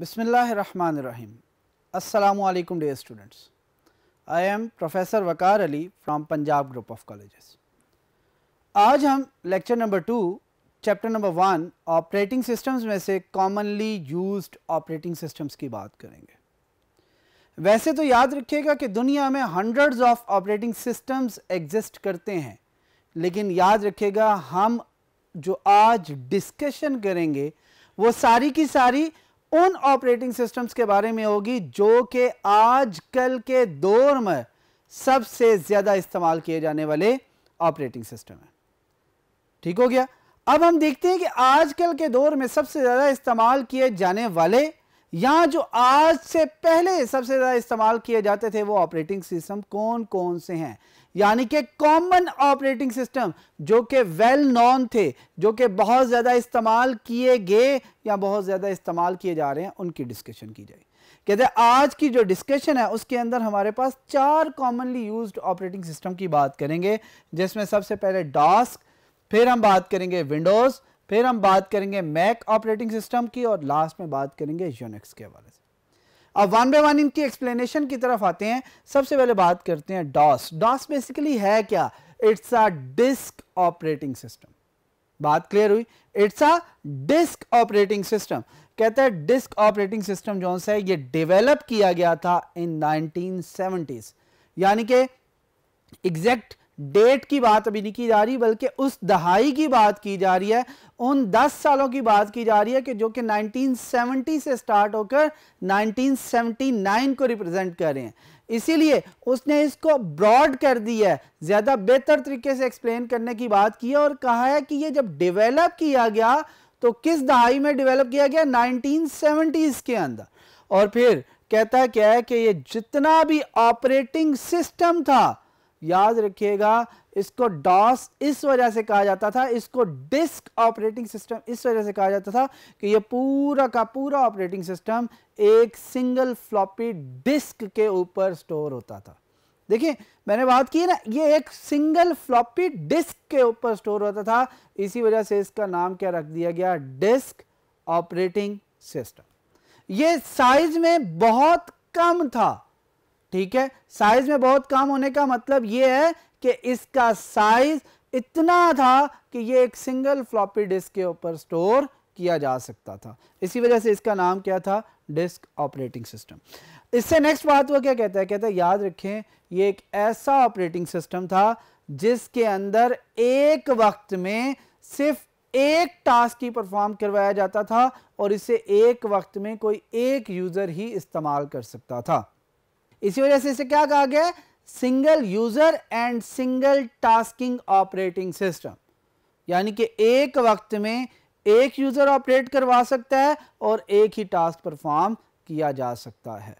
Bismillahirrahmanirrahim. Assalamu alaikum dear students. I am Professor Wakar Ali from Punjab Group of Colleges. आज हम lecture number two chapter number one operating systems में से commonly use operating systems की बात करेंगे वैसे तो याद रखिएगा कि दुनिया में hundreds of operating systems exist करते हैं लेकिन याद रखिएगा हम जो आज डिस्कशन करेंगे वो सारी की सारी उन ऑपरेटिंग सिस्टम्स के बारे में होगी जो कि आजकल के दौर में सबसे ज़्यादा इस्तेमाल किए जाने वाले ऑपरेटिंग सिस्टम है ठीक हो गया अब हम देखते हैं कि आजकल के दौर में सबसे ज़्यादा इस्तेमाल किए जाने वाले या जो आज से पहले सबसे ज़्यादा इस्तेमाल किए जाते थे वो ऑपरेटिंग सिस्टम कौन कौन से हैं यानी कि कॉमन ऑपरेटिंग सिस्टम जो कि वेल नॉन थे जो कि बहुत ज़्यादा इस्तेमाल किए गए या बहुत ज़्यादा इस्तेमाल किए जा रहे हैं उनकी डिस्कशन की जाए कहते हैं आज की जो डिस्कशन है उसके अंदर हमारे पास चार कॉमनली यूज्ड ऑपरेटिंग सिस्टम की बात करेंगे जिसमें सबसे पहले डास्क फिर हम बात करेंगे विंडोज़ फिर हम बात करेंगे मैक ऑपरेटिंग सिस्टम की और लास्ट में बात करेंगे यूनिक्स के हवाले से अब वन बाय वन इनकी एक्सप्लेनेशन की तरफ आते हैं सबसे पहले बात करते हैं डॉस डॉस बेसिकली है क्या it's a disk operating system बात क्लियर हुई it's a disk operating system कहता है डिस्क ऑपरेटिंग सिस्टम जो है ये डेवलप किया गया था इन 1970s यानी कि एग्जैक्ट डेट की बात अभी नहीं की जा रही बल्कि उस दहाई की बात की जा रही है उन 10 सालों की बात की जा रही है कि जो कि 1970 से स्टार्ट होकर 1979 को रिप्रेजेंट कर रहे हैं इसीलिए उसने इसको ब्रॉड कर दिया है ज़्यादा बेहतर तरीके से एक्सप्लेन करने की बात की है और कहा है कि ये जब डेवलप किया गया तो किस दहाई में डेवलप किया गया नाइनटीन के अंदर और फिर कहता क्या है कि ये जितना भी ऑपरेटिंग सिस्टम था याद रखिएगा इसको डॉस इस वजह से कहा जाता था इसको डिस्क ऑपरेटिंग सिस्टम इस वजह से कहा जाता था कि ये पूरा का पूरा ऑपरेटिंग सिस्टम एक सिंगल फ्लॉपी डिस्क के ऊपर स्टोर होता था देखिए मैंने बात की ना ये एक सिंगल फ्लॉपी डिस्क के ऊपर स्टोर होता था इसी वजह से इसका नाम क्या रख दिया गया डिस्क ऑपरेटिंग सिस्टम ये साइज में बहुत कम था ठीक है साइज में बहुत कम होने का मतलब ये है कि इसका साइज इतना था कि ये एक सिंगल फ्लॉपी डिस्क के ऊपर स्टोर किया जा सकता था इसी वजह से इसका नाम क्या था डिस्क ऑपरेटिंग सिस्टम इससे नेक्स्ट बात वो क्या कहता है कहता है याद रखें ये एक ऐसा ऑपरेटिंग सिस्टम था जिसके अंदर एक वक्त में सिर्फ एक टास्क ही परफॉर्म करवाया जाता था और इसे एक वक्त में कोई एक यूज़र ही इस्तेमाल कर सकता था इसी वजह से इसे क्या कहा गया single user and single tasking operating system यानी कि एक वक्त में एक यूजर ऑपरेट करवा सकता है और एक ही टास्क परफॉर्म किया जा सकता है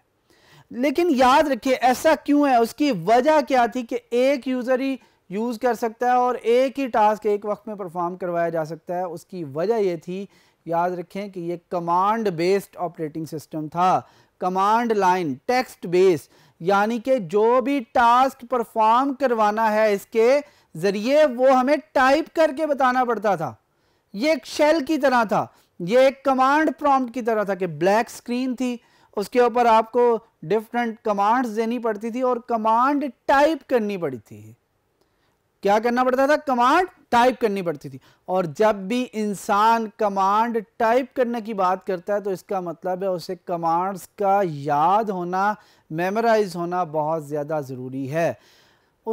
लेकिन याद रखिए ऐसा क्यों है उसकी वजह क्या थी कि एक यूजर ही यूज कर सकता है और एक ही टास्क एक वक्त में परफॉर्म करवाया जा सकता है उसकी वजह यह थी याद रखें कि यह कमांड बेस्ड ऑपरेटिंग सिस्टम था कमांड लाइन टेक्स्ट बेस यानी कि जो भी टास्क परफॉर्म करवाना है इसके ज़रिए वो हमें टाइप करके बताना पड़ता था ये एक शेल की तरह था ये एक कमांड प्रॉम्प्ट की तरह था कि ब्लैक स्क्रीन थी उसके ऊपर आपको डिफरेंट कमांड्स देनी पड़ती थी और कमांड टाइप करनी पड़ी थी क्या करना पड़ता था कमांड टाइप करनी पड़ती थी और जब भी इंसान कमांड टाइप करने की बात करता है तो इसका मतलब है उसे कमांड्स का याद होना मेमोराइज होना बहुत ज़्यादा ज़रूरी है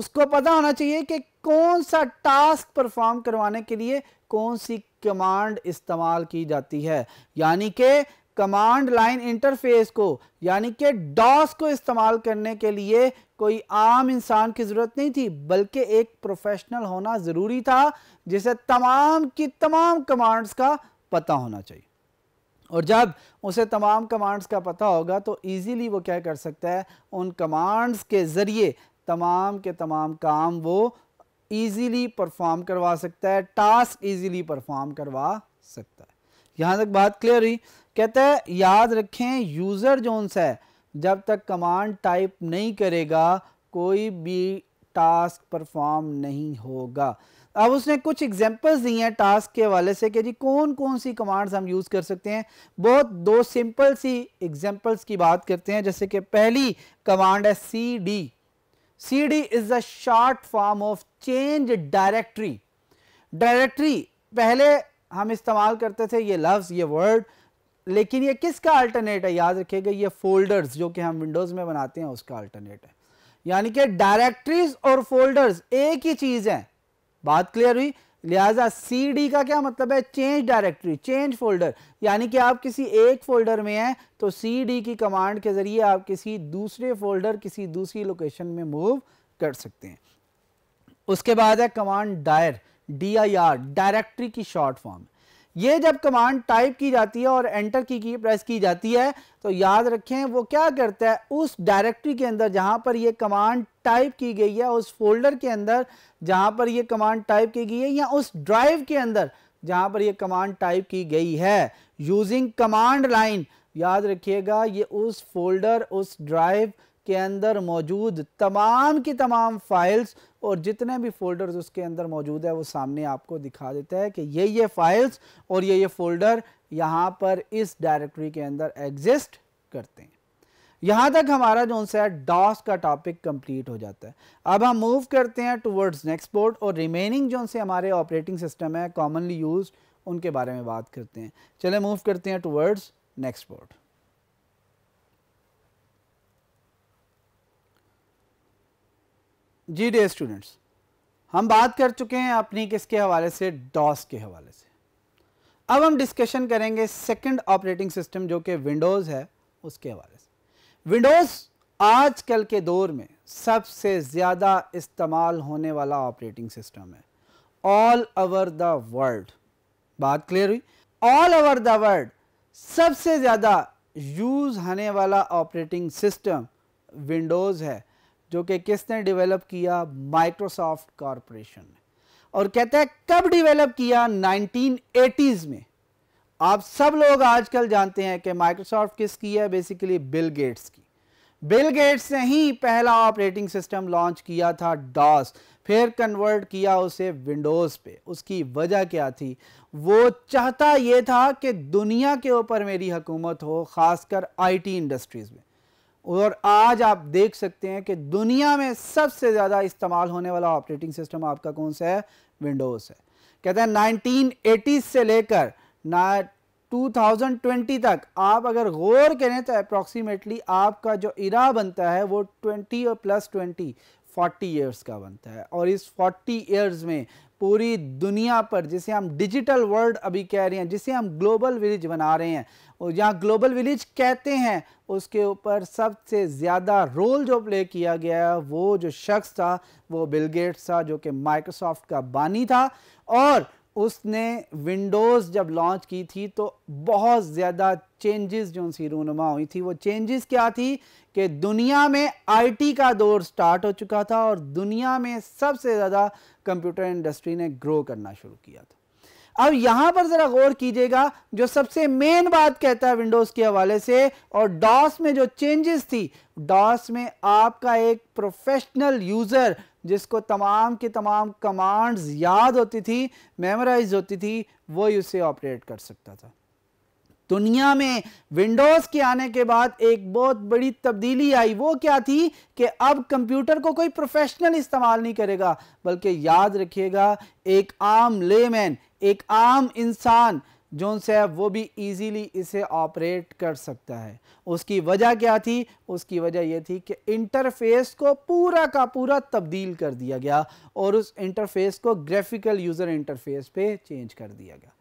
उसको पता होना चाहिए कि कौन सा टास्क परफॉर्म करवाने के लिए कौन सी कमांड इस्तेमाल की जाती है यानी कि कमांड लाइन इंटरफेस को यानी कि डॉस को इस्तेमाल करने के लिए कोई आम इंसान की ज़रूरत नहीं थी बल्कि एक प्रोफेशनल होना ज़रूरी था जिसे तमाम की तमाम कमांड्स का पता होना चाहिए और जब उसे तमाम कमांड्स का पता होगा तो इजीली वो क्या कर सकता है उन कमांड्स के ज़रिए तमाम के तमाम काम वो इजीली परफॉर्म करवा सकता है टास्क इजीली परफॉर्म करवा सकता है यहां तक बात क्लियर हुई कहते हैं याद रखें यूज़र जोन है जब तक कमांड टाइप नहीं करेगा कोई भी टास्क परफॉर्म नहीं होगा अब उसने कुछ एग्जांपल्स दी हैं टास्क के हवाले से कि जी कौन कौन सी कमांड्स हम यूज़ कर सकते हैं बहुत दो सिंपल सी एग्जांपल्स की बात करते हैं जैसे कि पहली कमांड है C D C D is a short form of change directory directory पहले हम इस्तेमाल करते थे ये लफ्ज़ ये वर्ड लेकिन ये किसका अल्टरनेट है याद रखिएगा ये फोल्डर्स जो कि हम विंडोज़ में बनाते हैं उसका अल्टरनेट है यानी कि डायरेक्टरीज और फोल्डर्स एक ही चीज़ है बात क्लियर हुई लिहाजा सी डी का क्या मतलब है चेंज डायरेक्टरी चेंज फोल्डर यानी कि आप किसी एक फोल्डर में हैं तो सी डी की कमांड के ज़रिए आप किसी दूसरे फोल्डर किसी दूसरी लोकेशन में मूव कर सकते हैं उसके बाद है command dir D I R directory की शॉर्ट फॉर्म ये जब कमांड टाइप की जाती है और एंटर की की प्रेस की जाती है तो याद रखें वो क्या करता है उस डायरेक्टरी के अंदर जहां पर ये कमांड टाइप की गई है उस फोल्डर के अंदर जहां पर ये कमांड टाइप की गई है या उस ड्राइव के अंदर जहां पर ये कमांड टाइप की गई है यूजिंग कमांड लाइन याद रखिएगा ये उस फोल्डर उस ड्राइव के अंदर मौजूद तमाम की तमाम फाइल्स और जितने भी फोल्डर्स उसके अंदर मौजूद है वो सामने आपको दिखा देता है कि ये ये फाइल्स और ये ये फोल्डर यहाँ पर इस डायरेक्टरी के अंदर एग्जिस्ट करते हैं यहाँ तक हमारा जो सा डॉस का टॉपिक कंप्लीट हो जाता है अब हम मूव करते हैं टूवर्ड्स नेक्स्ट बोर्ड और रिमेनिंग जो से हमारे ऑपरेटिंग सिस्टम है कॉमनली यूज उनके बारे में बात करते हैं चले मूव करते हैं टूवर्ड्स नेक्स्ट बोर्ड जी डे स्टूडेंट्स हम बात कर चुके हैं अपनी किसके हवाले से डॉस के हवाले से अब हम डिस्कशन करेंगे सेकंड ऑपरेटिंग सिस्टम जो कि विंडोज़ है उसके हवाले से विंडोज़ आजकल के दौर में सबसे ज़्यादा इस्तेमाल होने वाला ऑपरेटिंग सिस्टम है ऑल ओवर द वर्ल्ड बात क्लियर हुई ऑल ओवर द वर्ल्ड सबसे ज़्यादा यूज़ होने वाला ऑपरेटिंग सिस्टम विंडोज़ है जो कि किसने डेवलप किया माइक्रोसॉफ्ट कॉरपोरेशन ने और कहते हैं कब डेवलप किया 1980s में आप सब लोग आजकल जानते हैं कि माइक्रोसॉफ्ट किसकी है बेसिकली बिल गेट्स की बिल गेट्स ने ही पहला ऑपरेटिंग सिस्टम लॉन्च किया था डॉस फिर कन्वर्ट किया उसे विंडोज़ पे उसकी वजह क्या थी वो चाहता ये था कि दुनिया के ऊपर मेरी हुकूमत हो खासकर आईटी इंडस्ट्रीज़ में और आज आप देख सकते हैं कि दुनिया में सबसे ज़्यादा इस्तेमाल होने वाला ऑपरेटिंग सिस्टम आपका कौन सा है विंडोज़ है कहते हैं 1980 से लेकर ना 2020 तक आप अगर गौर करें तो अप्रोक्सीमेटली आपका जो इरा बनता है वो 20 और प्लस 20 40 ईयर्स का बनता है और इस 40 ईयर्स में पूरी दुनिया पर जिसे हम डिजिटल वर्ल्ड अभी कह रहे हैं जिसे हम ग्लोबल विलेज बना रहे हैं और जहाँ ग्लोबल विलेज कहते हैं उसके ऊपर सबसे ज़्यादा रोल जो प्ले किया गया वो जो शख्स था वो बिल गेट्स था जो कि माइक्रोसॉफ्ट का बानी था और उसने विंडोज़ जब लॉन्च की थी तो बहुत ज़्यादा चेंजेस जो उनकी रूनमा हुई थी वो चेंजेस क्या थी कि दुनिया में आईटी का दौर स्टार्ट हो चुका था और दुनिया में सबसे ज़्यादा कंप्यूटर इंडस्ट्री ने ग्रो करना शुरू किया था अब यहां पर जरा गौर कीजिएगा जो सबसे मेन बात कहता है विंडोज के हवाले से और डॉस में जो चेंजेस थी डॉस में आपका एक प्रोफेशनल यूजर जिसको तमाम की तमाम कमांड्स याद होती थी मेमोराइज होती थी वही उसे ऑपरेट कर सकता था दुनिया में विंडोज़ के आने के बाद एक बहुत बड़ी तब्दीली आई वो क्या थी कि अब कंप्यूटर को कोई प्रोफेशनल इस्तेमाल नहीं करेगा बल्कि याद रखिएगा एक आम लेमैन एक आम इंसान जोन से वो भी इजीली इसे ऑपरेट कर सकता है उसकी वजह क्या थी उसकी वजह ये थी कि इंटरफेस को पूरा का पूरा तब्दील कर दिया गया और उस इंटरफेस को ग्राफिकल यूज़र इंटरफेस पे चेंज कर दिया गया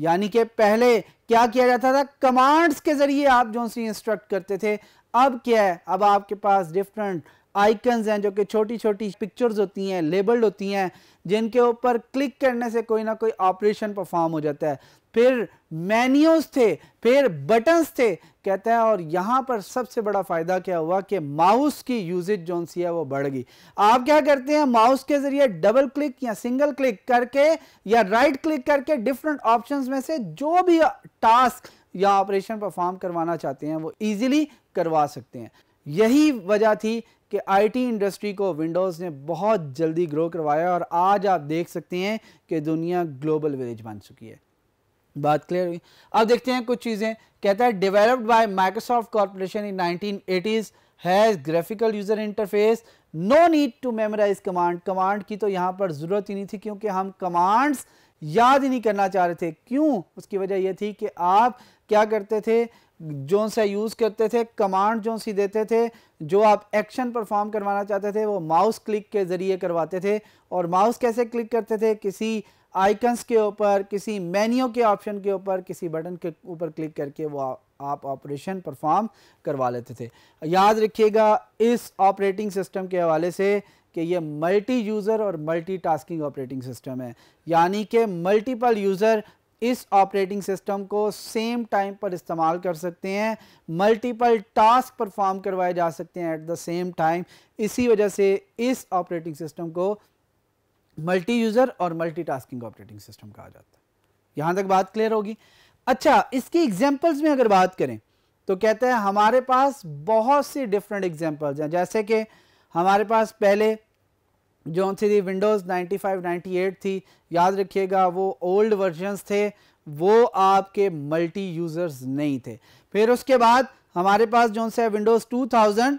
यानी कि पहले क्या किया जाता था कमांड्स के ज़रिए आप जो इंस्ट्रक्ट करते थे अब क्या है अब आपके पास डिफरेंट आइकन्स हैं जो कि छोटी छोटी पिक्चर्स होती हैं लेबल्ड होती हैं जिनके ऊपर क्लिक करने से कोई ना कोई ऑपरेशन परफॉर्म हो जाता है फिर मैन्यूज थे फिर बटन्स थे कहता है और यहाँ पर सबसे बड़ा फ़ायदा क्या हुआ कि माउस की यूजेज जो सी है वो बढ़ गई आप क्या करते हैं माउस के ज़रिए डबल क्लिक या सिंगल क्लिक करके या राइट क्लिक करके डिफरेंट ऑप्शंस में से जो भी टास्क या ऑपरेशन परफॉर्म करवाना चाहते हैं वो ईजिली करवा सकते हैं यही वजह थी कि आईटी इंडस्ट्री को विंडोज़ ने बहुत जल्दी ग्रो करवाया और आज आप देख सकते हैं कि दुनिया ग्लोबल विलेज बन चुकी है बात क्लियर हुई अब देखते हैं कुछ चीज़ें कहता है developed by Microsoft corporation in 1980s has graphical user interface no need to memorize command command की तो यहाँ पर ज़रूरत ही नहीं थी क्योंकि हम कमांड्स याद ही नहीं करना चाह रहे थे क्यों उसकी वजह यह थी कि आप क्या करते थे जो से यूज़ करते थे कमांड जो सी देते थे जो आप एक्शन परफॉर्म करवाना चाहते थे वो माउस क्लिक के ज़रिए करवाते थे और माउस कैसे क्लिक करते थे किसी आइकन्स के ऊपर किसी मेन्यू के ऑप्शन के ऊपर किसी बटन के ऊपर क्लिक करके वो आप ऑपरेशन परफॉर्म करवा लेते थे याद रखिएगा इस ऑपरेटिंग सिस्टम के हवाले से कि ये मल्टी यूज़र और मल्टी टास्किंग ऑपरेटिंग सिस्टम है यानी कि मल्टीपल यूज़र इस ऑपरेटिंग सिस्टम को सेम टाइम पर इस्तेमाल कर सकते हैं मल्टीपल टास्क परफॉर्म करवाए जा सकते हैं एट द सेम टाइम इसी वजह से इस ऑपरेटिंग सिस्टम को मल्टी यूज़र और मल्टीटास्किंग ऑपरेटिंग सिस्टम कहा जाता है यहां तक बात क्लियर होगी अच्छा इसकी एग्जाम्पल्स में अगर बात करें तो कहते हैं हमारे पास बहुत सी डिफरेंट एग्जाम्पल्स हैं जैसे कि हमारे पास पहले जो सी थी विंडोज़ 95, 98 थी याद रखिएगा वो ओल्ड वर्जन्स थे वो आपके मल्टी यूज़र्स नहीं थे फिर उसके बाद हमारे पास जो से विंडोज़ 2000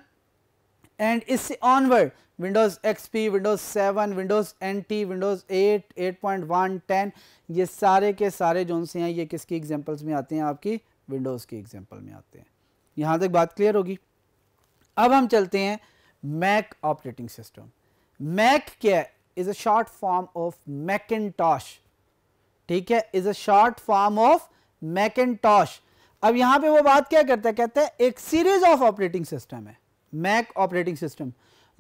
एंड इससे onward Windows XP Windows 7 Windows NT Windows 8 8.1 10 ये सारे के सारे जो से हैं ये किसकी एग्जाम्पल्स में आते हैं आपकी विंडोज़ की एग्जाम्पल में आते हैं यहाँ तक बात क्लियर होगी अब हम चलते हैं मैक ऑपरेटिंग सिस्टम मैक है is a short form of Macintosh ठीक है is a short form of Macintosh अब यहां पे वो बात क्या करता है कहता है एक सीरीज ऑफ ऑपरेटिंग सिस्टम है मैक ऑपरेटिंग सिस्टम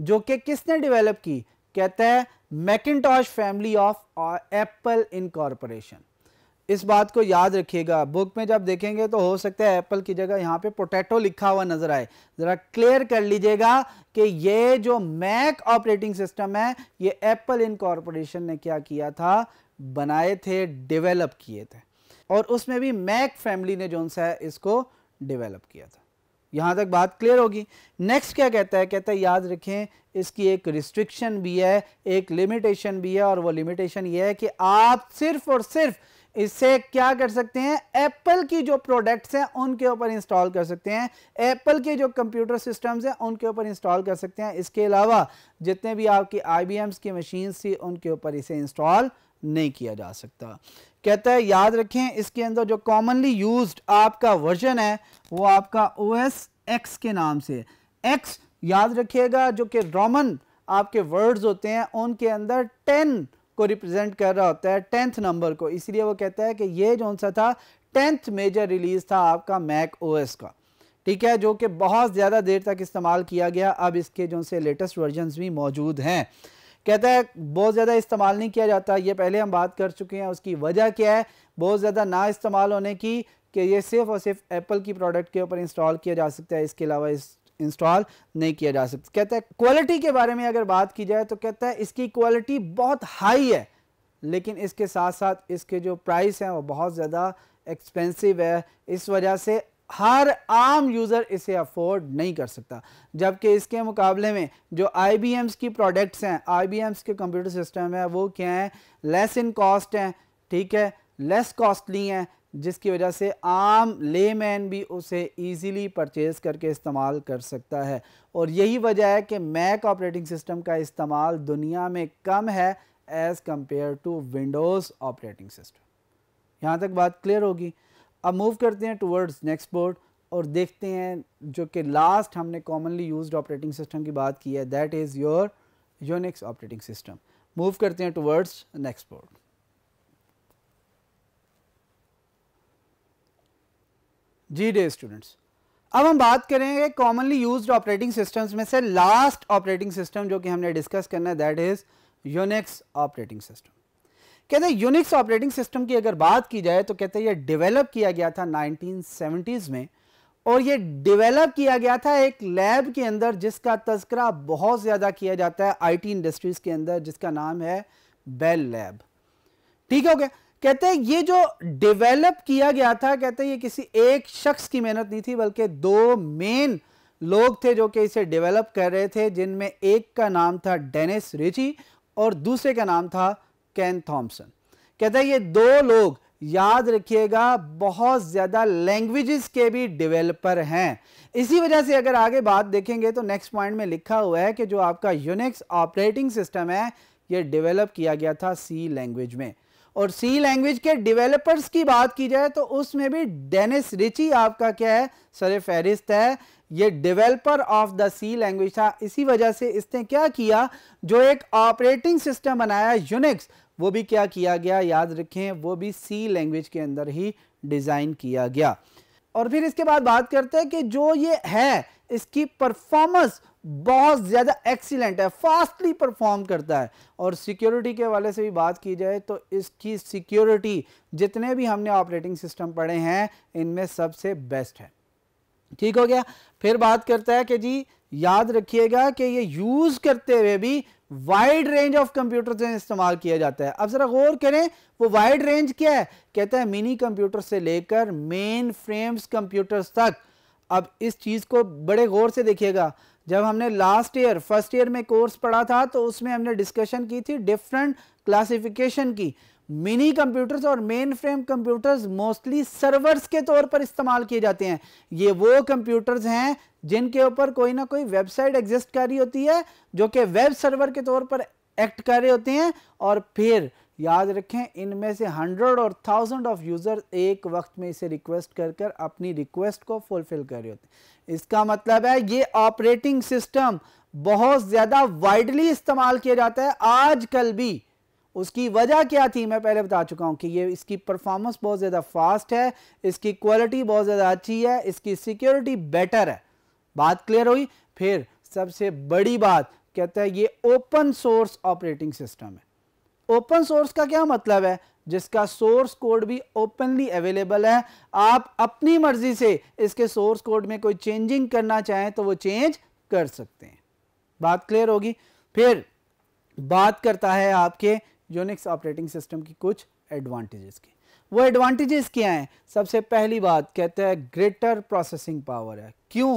जो कि किसने डेवलप की कहता है Macintosh family of Apple incorporation इस बात को याद रखिएगा बुक में जब देखेंगे तो हो सकता है एप्पल की जगह यहाँ पे पोटैटो लिखा हुआ नजर आए ज़रा क्लियर कर लीजिएगा कि ये जो मैक ऑपरेटिंग सिस्टम है ये एप्पल इन कॉरपोरेशन ने क्या किया था बनाए थे डेवलप किए थे और उसमें भी मैक फैमिली ने जो सा है इसको डेवलप किया था यहां तक बात क्लियर होगी नेक्स्ट क्या कहता है कहता है याद रखें इसकी एक रिस्ट्रिक्शन भी है एक लिमिटेशन भी है और वो लिमिटेशन ये है कि आप सिर्फ और सिर्फ इसे क्या कर सकते हैं एप्पल की जो प्रोडक्ट्स हैं उनके ऊपर इंस्टॉल कर सकते हैं एप्पल के जो कंप्यूटर सिस्टम्स हैं उनके ऊपर इंस्टॉल कर सकते हैं इसके अलावा जितने भी आपकी आई की मशीन्स थी उनके ऊपर इसे इंस्टॉल नहीं किया जा सकता कहता है याद रखें इसके अंदर जो कॉमनली यूज आपका वर्जन है वो आपका ओ एस एक्स के नाम से एक्स याद रखिएगा जो कि रोमन आपके वर्ड्स होते हैं उनके अंदर टेन को रिप्रेजेंट कर रहा होता है टेंथ नंबर को इसलिए वो कहता है कि ये जो सा था टेंथ मेजर रिलीज़ था आपका मैक ओएस का ठीक है जो कि बहुत ज़्यादा देर तक इस्तेमाल किया गया अब इसके जो से लेटेस्ट वर्जन भी मौजूद हैं कहता है बहुत ज़्यादा इस्तेमाल नहीं किया जाता ये पहले हम बात कर चुके हैं उसकी वजह क्या है बहुत ज़्यादा ना इस्तेमाल होने की कि ये सिर्फ और सिर्फ एप्पल की प्रोडक्ट के ऊपर इंस्टॉल किया जा सकता है इसके अलावा इस इंस्टॉल नहीं किया जा सकता कहता है क्वालिटी के बारे में अगर बात की जाए तो कहता है इसकी क्वालिटी बहुत हाई है लेकिन इसके साथ साथ इसके जो प्राइस हैं वो बहुत ज़्यादा एक्सपेंसिव है इस वजह से हर आम यूज़र इसे अफोर्ड नहीं कर सकता जबकि इसके मुकाबले में जो आई की प्रोडक्ट्स हैं आई के कंप्यूटर सिस्टम है वो क्या हैं लेस इन कॉस्ट हैं ठीक है लेस कॉस्टली हैं जिसकी वजह से आम लेमैन भी उसे इजीली परचेज़ करके इस्तेमाल कर सकता है और यही वजह है कि मैक ऑपरेटिंग सिस्टम का इस्तेमाल दुनिया में कम है as compare to Windows operating system यहाँ तक बात क्लियर होगी अब मूव करते हैं टूवर्ड्स नेक्स्ट बोर्ड और देखते हैं जो कि लास्ट हमने कॉमनली यूज ऑपरेटिंग सिस्टम की बात की है that is your Unix operating system move करते हैं टूवर्ड्स नेक्स्ट बोर्ड जी डे स्टूडेंट्स अब हम बात करेंगे कॉमनली यूज्ड ऑपरेटिंग सिस्टम्स में से लास्ट ऑपरेटिंग सिस्टम जो कि हमने डिस्कस करना है that is Unix operating system कहते हैं यूनिक्स ऑपरेटिंग सिस्टम की अगर बात की जाए तो कहते हैं ये डेवलप किया गया था 1970s में और ये डेवलप किया गया था एक लैब के अंदर जिसका तस्करा बहुत ज़्यादा किया जाता है टी इंडस्ट्रीज़ के अंदर जिसका नाम है बेल लैब ठीक हो गया कहते हैं ये जो डेवलप किया गया था कहते हैं ये किसी एक शख्स की मेहनत नहीं थी बल्कि दो मेन लोग थे जो कि इसे डेवलप कर रहे थे जिनमें एक का नाम था डेनिस रिची और दूसरे का नाम था कैन थॉम्सन कहते हैं ये दो लोग याद रखिएगा बहुत ज़्यादा लैंग्वेजेस के भी डेवलपर हैं इसी वजह से अगर आगे बात देखेंगे तो नेक्स्ट पॉइंट में लिखा हुआ है कि जो आपका यूनिक्स ऑपरेटिंग सिस्टम है ये डेवलप किया गया था सी लैंग्वेज में और सी लैंग्वेज के डेवलपर्स की बात की जाए तो उसमें भी डेनिस रिची आपका क्या है सर फहरिस्त है ये developer of the C language था इसी वजह से इसने क्या किया जो एक ऑपरेटिंग सिस्टम बनाया यूनिक्स वो भी क्या किया गया याद रखें वो भी सी लैंग्वेज के अंदर ही डिज़ाइन किया गया और फिर इसके बाद बात करते हैं कि जो ये है इसकी परफॉर्मेंस बहुत ज़्यादा एक्सीलेंट है फास्टली परफॉर्म करता है और सिक्योरिटी के वाले से भी बात की जाए तो इसकी सिक्योरिटी जितने भी हमने ऑपरेटिंग सिस्टम पढ़े हैं इनमें सबसे बेस्ट है ठीक हो गया फिर बात करता है कि जी याद रखिएगा कि ये यूज़ करते हुए भी वाइड रेंज ऑफ कंप्यूटर से इस्तेमाल किया जाता है अब ज़रा गौर करें वो वाइड रेंज क्या है कहता है मिनी कंप्यूटर से लेकर मेन फ्रेम्स कंप्यूटर्स तक अब इस चीज़ को बड़े गौर से देखिएगा जब हमने लास्ट ईयर फर्स्ट ईयर में कोर्स पढ़ा था तो उसमें हमने डिस्कशन की थी डिफरेंट क्लासिफिकेशन की मिनी कंप्यूटर्स और mainframe computers mostly servers के तौर पर इस्तेमाल किए जाते हैं ये वो कंप्यूटर्स हैं जिनके ऊपर कोई ना कोई वेबसाइट एग्जिस्ट कर रही होती है जो कि वेब सर्वर के तौर पर एक्ट कर रहे होते हैं और फिर याद रखें इनमें से हंड्रेड और थाउजेंड ऑफ यूज़र एक वक्त में इसे रिक्वेस्ट कर कर अपनी रिक्वेस्ट को फुलफिल कर रहे होते हैं इसका मतलब है ये ऑपरेटिंग सिस्टम बहुत ज़्यादा वाइडली इस्तेमाल किया जाता है आजकल भी उसकी वजह क्या थी मैं पहले बता चुका हूँ कि ये इसकी परफॉर्मेंस बहुत ज़्यादा फास्ट है इसकी क्वालिटी बहुत ज़्यादा अच्छी है इसकी सिक्योरिटी बेटर है बात क्लियर हुई फिर सबसे बड़ी बात कहता है ये ओपन सोर्स ऑपरेटिंग सिस्टम है ओपन सोर्स का क्या मतलब है जिसका सोर्स कोड भी ओपनली अवेलेबल है आप अपनी मर्जी से इसके सोर्स कोड में कोई चेंजिंग करना चाहें तो वो चेंज कर सकते हैं बात क्लियर होगी फिर बात करता है आपके यूनिक्स ऑपरेटिंग सिस्टम की कुछ एडवांटेजेस की वो एडवांटेजेस क्या हैं सबसे पहली बात कहते हैं ग्रेटर प्रोसेसिंग पावर है क्यों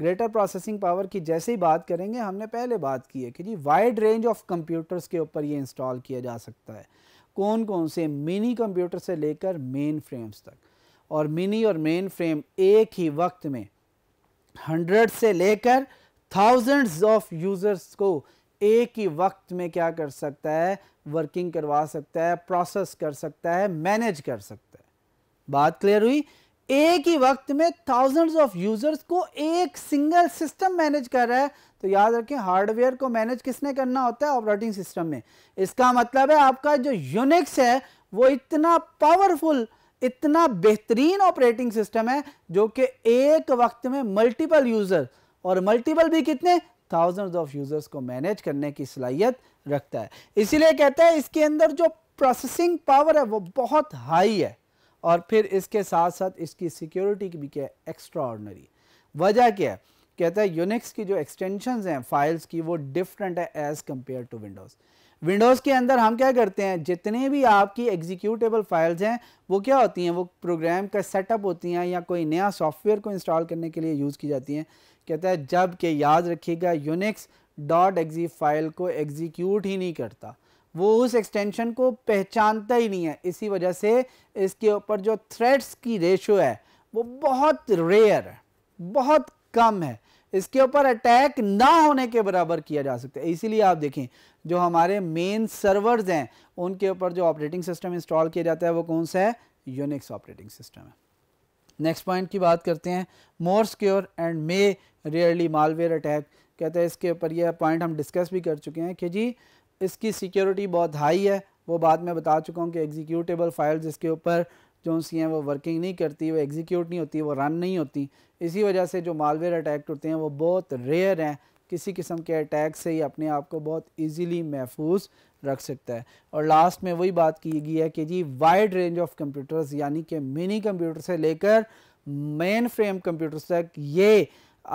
ग्रेटर प्रोसेसिंग पावर की जैसे ही बात करेंगे हमने पहले बात की है कि जी वाइड रेंज ऑफ कंप्यूटर्स के ऊपर ये इंस्टॉल किया जा सकता है कौन कौन से मिनी कंप्यूटर से लेकर मेन फ्रेम्स तक और मिनी और मेन फ्रेम एक ही वक्त में हंड्रेड से लेकर थाउजेंड्स ऑफ यूज़र्स को एक ही वक्त में क्या कर सकता है वर्किंग करवा सकता है प्रोसेस कर सकता है मैनेज कर सकता है बात क्लियर हुई एक ही वक्त में थाउजेंड्स ऑफ यूजर्स को एक सिंगल सिस्टम मैनेज कर रहा है तो याद रखें हार्डवेयर को मैनेज किसने करना होता है ऑपरेटिंग सिस्टम में इसका मतलब है आपका जो यूनिक्स है वो इतना पावरफुल इतना बेहतरीन ऑपरेटिंग सिस्टम है जो कि एक वक्त में मल्टीपल यूजर और मल्टीपल भी कितने थाउजेंड ऑफ यूजर्स को मैनेज करने की सलाहियत रखता है इसीलिए कहता है इसके अंदर जो प्रोसेसिंग पावर है वो बहुत हाई है और फिर इसके साथ साथ इसकी सिक्योरिटी की भी क्या है एक्स्ट्रा ऑर्डनरी वजह क्या है कहता है यूनिक्स की जो एक्सटेंशन हैं फाइल्स की वो डिफरेंट है as compare to Windows Windows के अंदर हम क्या करते हैं जितने भी आपकी एग्जीक्यूटेबल फाइल्स हैं वो क्या होती हैं वो प्रोग्राम का सेटअप होती हैं या कोई नया सॉफ्टवेयर को इंस्टॉल करने के लिए यूज़ की जाती हैं कहता है जबकि याद रखिएगा यूनिक्स डॉट एग्जी फाइल को एग्जीक्यूट ही नहीं करता वो उस एक्सटेंशन को पहचानता ही नहीं है इसी वजह से इसके ऊपर जो थ्रेड्स की रेशो है वो बहुत रेयर है बहुत कम है इसके ऊपर अटैक ना होने के बराबर किया जा सकता है इसीलिए आप देखें जो हमारे मेन सर्वर्स हैं उनके ऊपर जो ऑपरेटिंग सिस्टम इंस्टॉल किया जाता है वो कौन सा है यूनिक्स ऑपरेटिंग सिस्टम है नेक्स्ट पॉइंट की बात करते हैं more secure and may rarely malware attack कहते हैं इसके ऊपर यह पॉइंट हम डिस्कस भी कर चुके हैं कि जी इसकी सिक्योरिटी बहुत हाई है वो बाद में बता चुका हूँ कि एग्जीक्यूटेबल फाइल्स जिसके ऊपर जो सी हैं वो वर्किंग नहीं करती वो एग्जीक्यूट नहीं होती वो रन नहीं होती इसी वजह से जो मालवेयर अटैक होते हैं वो बहुत रेयर हैं किसी किस्म के अटैक से ही अपने आप को बहुत ईजीली महफूज रख सकता है और लास्ट में वही बात की गई है कि जी वाइड रेंज ऑफ कंप्यूटर्स यानी कि मिनी कंप्यूटर से लेकर मेन फ्रेम कंप्यूटर्स तक ये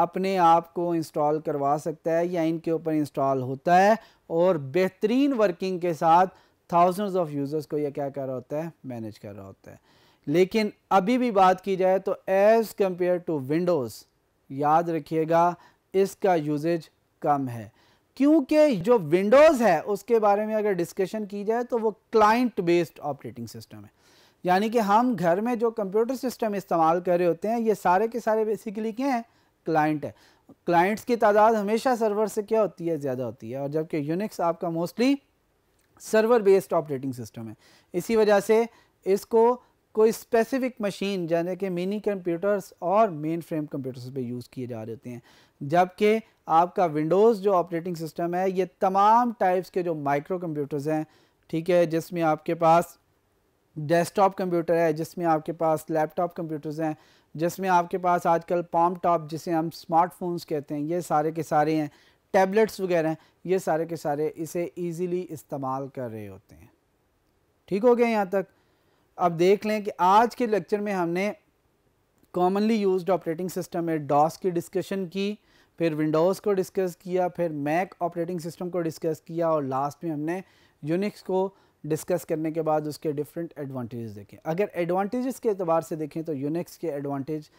अपने आप को इंस्टॉल करवा सकता है या इनके ऊपर इंस्टॉल होता है और बेहतरीन वर्किंग के साथ थाउजेंड्स ऑफ यूज़र्स को ये क्या कर रहा होता है मैनेज कर रहा होता है लेकिन अभी भी बात की जाए तो एज़ कम्पेयर टू विंडोज़ याद रखिएगा इसका यूजेज कम है क्योंकि जो विंडोज़ है उसके बारे में अगर डिस्कशन की जाए तो वो क्लाइंट बेस्ड ऑपरेटिंग सिस्टम है यानी कि हम घर में जो कंप्यूटर सिस्टम इस्तेमाल कर रहे होते हैं ये सारे के सारे बेसिकली क्या हैं क्लाइंट है क्लाइंट्स की तादाद हमेशा सर्वर से क्या होती है ज़्यादा होती है और जबकि यूनिक्स आपका mostly server based operating system है इसी वजह से इसको कोई स्पेसिफिक मशीन जैसे कि मिनी कंप्यूटर्स और मेन फ्रेम कंप्यूटर्स पे यूज़ किए जा रहे होते हैं जबकि आपका विंडोज़ जो ऑपरेटिंग सिस्टम है ये तमाम टाइप्स के जो माइक्रो कंप्यूटर्स हैं ठीक है जिसमें आपके पास डेस्कटॉप कंप्यूटर है जिसमें आपके पास लैपटॉप कंप्यूटर्स हैं जिसमें आपके पास आजकल पॉम टॉप जिसे हम स्मार्टफोन्स कहते हैं ये सारे के सारे हैं टैबलेट्स वगैरह हैं ये सारे के सारे इसे इजीली इस्तेमाल कर रहे होते हैं ठीक हो गया यहाँ तक अब देख लें कि आज के लेक्चर में हमने कॉमनली यूज ऑपरेटिंग सिस्टम में डॉस की डिस्कशन की फिर विंडोज़ को डिस्कस किया फिर मैक ऑपरेटिंग सिस्टम को डिस्कस किया और लास्ट में हमने यूनिक्स को डिस्कस करने के बाद उसके डिफरेंट एडवांटेजेस देखें अगर एडवांटेजेस के अतबार से देखें तो यूनिक्स के advantage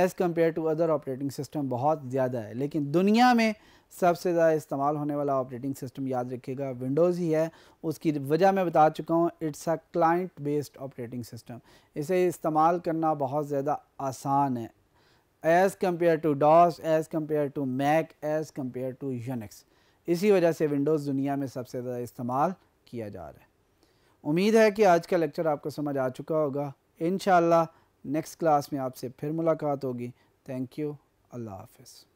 as compare to other operating system बहुत ज़्यादा है लेकिन दुनिया में सबसे ज़्यादा इस्तेमाल होने वाला ऑपरेटिंग सिस्टम याद रखिएगा विंडोज़ ही है उसकी वजह मैं बता चुका हूँ it's a client based operating system इसे इस्तेमाल करना बहुत ज़्यादा आसान है as compare to DOS as compare to Mac as compare to Unix इसी वजह से विंडोज़ दुनिया में सबसे ज़्यादा इस्तेमाल किया जा रहा है उम्मीद है कि आज का लेक्चर आपको समझ आ चुका होगा इन नेक्स्ट क्लास में आपसे फिर मुलाकात होगी थैंक यू अल्लाह हाफिज़